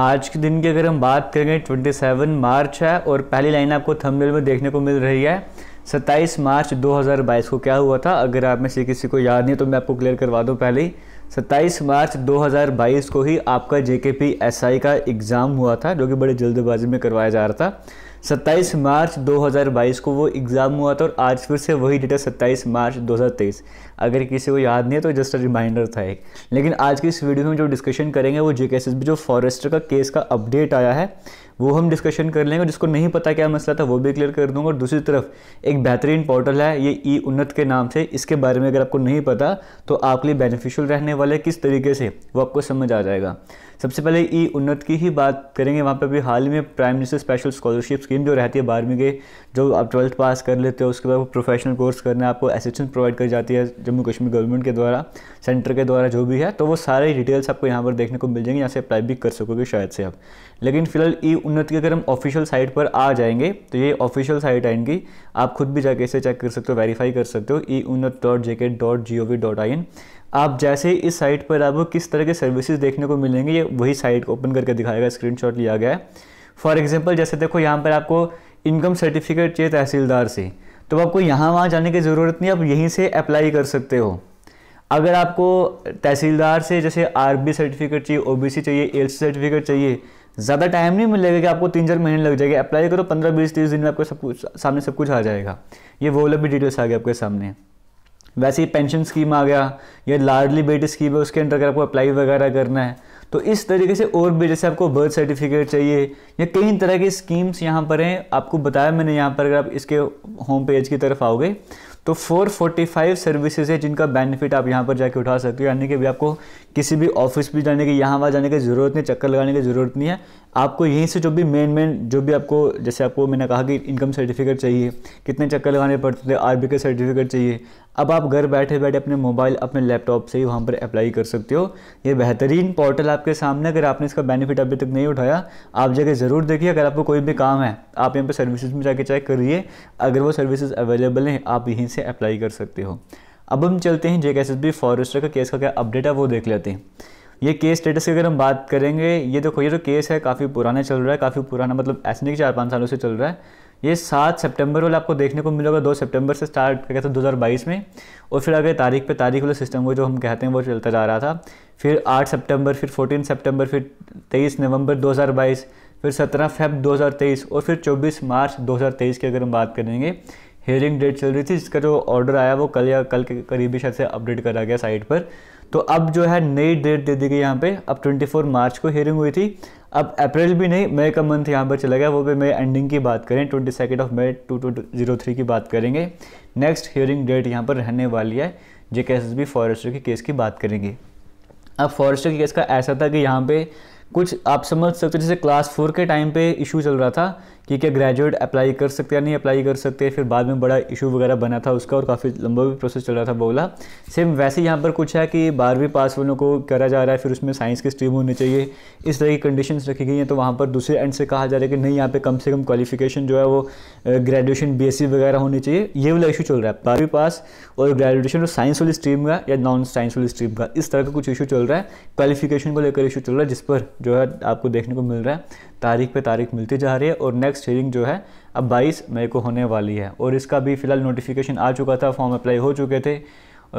आज के दिन की अगर हम बात करें 27 मार्च है और पहली लाइन आपको थंबनेल में देखने को मिल रही है 27 मार्च 2022 को क्या हुआ था अगर आप में से किसी को याद नहीं तो मैं आपको क्लियर करवा दूं पहले ही सत्ताईस मार्च 2022 को ही आपका जे के पी एस आई का एग्ज़ाम हुआ था जो कि बड़ी जल्दबाजी में करवाया जा रहा था 27 मार्च 2022 को वो एग्ज़ाम हुआ था और आज फिर से वही डेटा सत्ताईस मार्च 2023 अगर किसी को याद नहीं है तो जस्ट अ रिमाइंडर था एक लेकिन आज की इस वीडियो में जो डिस्कशन करेंगे वो जे जो फॉरेस्टर का केस का अपडेट आया है वो हम डिस्कशन कर लेंगे जिसको नहीं पता क्या मसला था वो भी क्लियर कर दूंगा और दूसरी तरफ एक बेहतरीन पोर्टल है ये ई उन्नत के नाम से इसके बारे में अगर आपको नहीं पता तो आपके लिए बेनिफिशियल रहने वाले किस तरीके से वो आपको समझ आ जाएगा सबसे पहले ई उन्नत की ही बात करेंगे वहाँ पर अभी हाल में prime minister special scholarships scheme जो रहती है बारहवीं के जो आप ट्वेल्थ पास कर लेते हो उसके बाद वो प्रोफेशनल कोर्स करने आपको असिस्टेंस प्रोवाइड कर जाती है जम्मू कश्मीर गवर्नमेंट के द्वारा सेंटर के द्वारा जो भी है तो वो सारे डिटेल्स आपको यहाँ पर देखने को मिल जाएंगे यहाँ से अप्लाई भी कर सकोगे शायद से आप लेकिन फिलहाल ई उन्नति की अगर हम ऑफिशियल साइट पर आ जाएंगे तो ये ऑफिशियल साइट है इनकी आप खुद भी जाके इसे चेक कर सकते हो वेरीफाई कर सकते हो ई उन्नत dot J K dot G O V dot I N आप जैसे ही इस साइट पर आप किस तरह के सर्विसेज देखने को मिलेंगे ये वही साइट ओपन करके दिखाएगा स्क्रीनशॉट लिया गया है फॉर एग्जाम्पल जैसे देखो यहाँ पर आपको इनकम सर्टिफिकेट चाहिए तहसीलदार से तो आपको यहाँ वहाँ जाने की ज़रूरत नहीं आप यहीं से अप्लाई कर सकते हो अगर आपको तहसीलदार से जैसे आरबी सर्टिफिकेट चाहिए ओबीसी चाहिए एल सर्टिफिकेट चाहिए ज़्यादा टाइम नहीं मिलेगा कि आपको तीन चार महीने लग जाएगा अप्लाई करो पंद्रह बीस तीस दिन में आपको सब कुछ सामने सब कुछ आ जाएगा ये वो भी डिटेल्स आ गए आपके सामने वैसे ही पेंशन स्कीम आ गया या लाडली बेटी स्कीम है उसके अंडर अगर आपको अप्लाई वगैरह करना है तो इस तरीके से और भी जैसे आपको बर्थ सर्टिफिकेट चाहिए या कई तरह की स्कीम्स यहाँ पर हैं आपको बताया मैंने यहाँ पर अगर आप इसके होम पेज की तरफ आओगे तो 445 सर्विसेज है जिनका बेनिफिट आप यहाँ पर जाके उठा सकते हो यानी कि भी आपको किसी भी ऑफिस भी जाने की यहाँ वहाँ जाने की ज़रूरत नहीं चक्कर लगाने की ज़रूरत नहीं है आपको यहीं से जो भी मेन मेन जो भी आपको जैसे आपको मैंने कहा कि इनकम सर्टिफिकेट चाहिए कितने चक्कर लगाने पड़ते थे आर के सर्टिफिकेट चाहिए अब आप घर बैठे बैठे अपने मोबाइल अपने लैपटॉप से ही वहाँ पर अप्लाई कर सकते हो ये बेहतरीन पोर्टल आपके सामने अगर आपने इसका बेनिफिट अभी तक नहीं उठाया आप जगह ज़रूर देखिए अगर आपको कोई भी काम है आप यहाँ पर सर्विसेज में जाके चेक करिए अगर वो सर्विसेज अवेलेबल हैं आप यहीं से अप्लाई कर सकते हो अब हम चलते हैं जेक एस बी फॉरेस्टर का केस का क्या अपडेट है वो देख लेते हैं ये केस स्टेटस की अगर हम बात करेंगे ये देखो ये जो तो केस है काफ़ी पुराना चल रहा है काफ़ी पुराना मतलब ऐसे नहीं कि चार पाँच सालों से चल रहा है ये सात सितंबर वाला आपको देखने को मिलेगा दो सितंबर से स्टार्ट दो था बाईस में और फिर अगर तारीख पे तारीख वाला सिस्टम वो जो हम कहते हैं वो चलता जा रहा था फिर आठ सितंबर फिर फोर्टीन सितंबर फिर तेईस नवंबर 2022 फिर सत्रह फेब 2023 और फिर चौबीस मार्च 2023 की अगर हम बात करेंगे हेयरिंग डेट चल रही थी जिसका जो ऑर्डर आया वो कल या कल के करीबी शायद से अपडेट करा गया साइट पर तो अब जो है नई डेट दे दी गई यहाँ पे अब 24 मार्च को हेयरिंग हुई थी अब अप्रैल भी नहीं मई का मंथ यहाँ पर चला गया वो भी मई एंडिंग की बात करें twenty second of May two two zero three की बात करेंगे नेक्स्ट हेयरिंग डेट यहाँ पर रहने वाली है J K S B forester के केस की बात करेंगे अब फॉरेस्टर के केस का ऐसा था कि यहाँ पे कुछ आप समझ सकते हो जैसे क्लास फोर के टाइम पे इशू चल रहा था कि क्या ग्रेजुएट अप्लाई कर सकते या नहीं अप्लाई कर सकते फिर बाद में बड़ा इशू वगैरह बना था उसका और काफ़ी लंबा भी प्रोसेस चल रहा था बोला सेम वैसे यहाँ पर कुछ है कि बारहवीं पास वालों को करा जा रहा है फिर उसमें साइंस की स्ट्रीम होनी चाहिए इस तरह की कंडीशन रखी गई हैं तो वहाँ पर दूसरे एंड से कहा जा रहा है कि नहीं यहाँ पर कम से कम क्वालिफिकेशन जो है वो ग्रेजुएशन बी e वगैरह होनी चाहिए ये वाला इशू चल रहा है बारहवीं पास और ग्रेजुएशन साइंस वाली स्ट्रीम का या नॉन साइंस वाली स्ट्रीम का इस तरह का कुछ इशू चल रहा है क्वालिफिकेशन को लेकर इशू चल रहा है जिस पर जो है आपको देखने को मिल रहा है तारीख पे तारीख मिलती जा रही है और नेक्स्ट हियरिंग जो है अब बाईस मई को होने वाली है और इसका भी फ़िलहाल नोटिफिकेशन आ चुका था फॉर्म अप्लाई हो चुके थे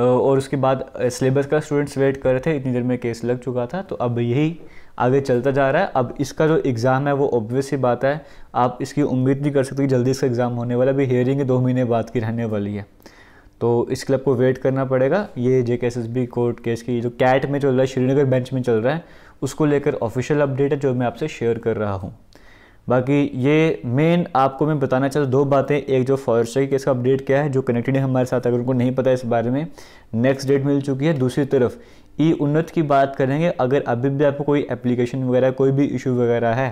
और उसके बाद सिलेबस का स्टूडेंट्स वेट कर रहे थे इतनी देर में केस लग चुका था तो अब यही आगे चलता जा रहा है अब इसका जो एग्ज़ाम है वो ऑब्वियस ही बात है आप इसकी उम्मीद नहीं कर सकते कि जल्दी इसका एग्ज़ाम होने वाला अभी हेयरिंग दो महीने बाद की रहने वाली है तो इस क्लब को वेट करना पड़ेगा ये जे कोर्ट केस की जो कैट में चल रहा है श्रीनगर बेंच में चल रहा है उसको लेकर ऑफिशियल अपडेट है जो मैं आपसे शेयर कर रहा हूँ बाकी ये मेन आपको मैं बताना चाहता हूँ दो बातें एक जो फॉरेस्ट्री केस का अपडेट क्या है जो कनेक्टेड है हमारे साथ अगर उनको नहीं पता इस बारे में नेक्स्ट डेट मिल चुकी है दूसरी तरफ ई उन्नत की बात करेंगे अगर अभी भी आपको कोई एप्लीकेशन वगैरह कोई भी इशू वगैरह है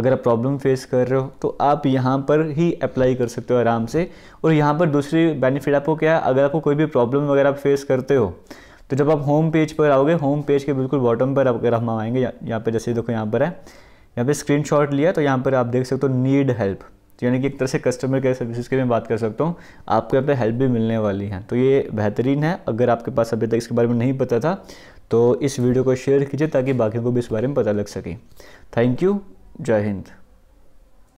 अगर आप प्रॉब्लम फेस कर रहे हो तो आप यहाँ पर ही अप्लाई कर सकते हो आराम से और यहाँ पर दूसरी बेनिफिट आपको क्या है अगर आपको कोई भी प्रॉब्लम वगैरह आप फेस करते हो तो जब आप होम पेज पर आओगे होम पेज के बिल्कुल बॉटम पर अगर हम आएंगे यहाँ पर जैसे देखो यहाँ पर है यहाँ पे स्क्रीनशॉट लिया तो यहाँ पर आप देख सकते हो नीड हेल्प तो यानी कि एक तरह से कस्टमर केयर सर्विसेज की मैं बात कर सकता हूँ आपको यहाँ पे हेल्प भी मिलने वाली है तो ये बेहतरीन है अगर आपके पास अभी तक इसके बारे में नहीं पता था तो इस वीडियो को शेयर कीजिए ताकि बाकियों को भी इस बारे में पता लग सके थैंक यू जय हिंद